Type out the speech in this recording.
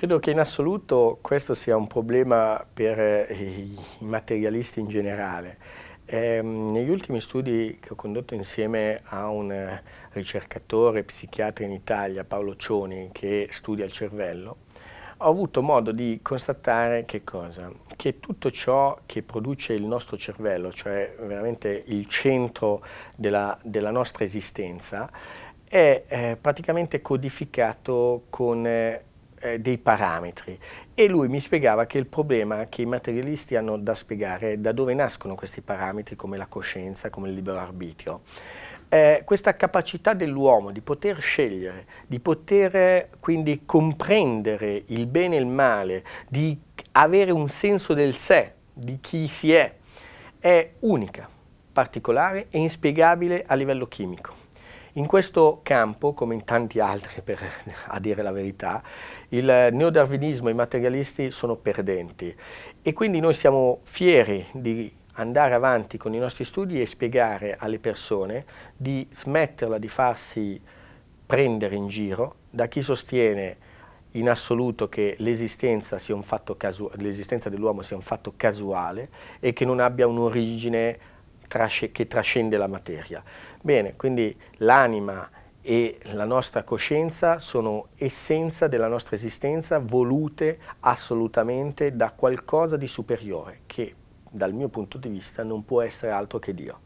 Credo che in assoluto questo sia un problema per eh, i materialisti in generale. Eh, negli ultimi studi che ho condotto insieme a un eh, ricercatore psichiatra in Italia, Paolo Cioni, che studia il cervello, ho avuto modo di constatare che, cosa? che tutto ciò che produce il nostro cervello, cioè veramente il centro della, della nostra esistenza, è eh, praticamente codificato con eh, eh, dei parametri e lui mi spiegava che il problema che i materialisti hanno da spiegare è da dove nascono questi parametri come la coscienza, come il libero arbitrio. Eh, questa capacità dell'uomo di poter scegliere, di poter eh, quindi comprendere il bene e il male, di avere un senso del sé, di chi si è, è unica, particolare e inspiegabile a livello chimico. In questo campo, come in tanti altri per, a dire la verità, il neodarwinismo e i materialisti sono perdenti e quindi noi siamo fieri di andare avanti con i nostri studi e spiegare alle persone di smetterla di farsi prendere in giro da chi sostiene in assoluto che l'esistenza, dell'uomo sia un fatto casuale e che non abbia un'origine che trascende la materia. Bene, quindi l'anima e la nostra coscienza sono essenza della nostra esistenza volute assolutamente da qualcosa di superiore che dal mio punto di vista non può essere altro che Dio.